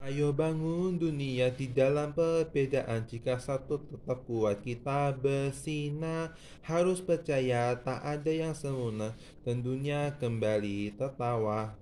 Ayo bangun dunia di dalam perbedaan Jika satu tetap kuat kita bersinar Harus percaya tak ada yang sempurna Dan dunia kembali tertawa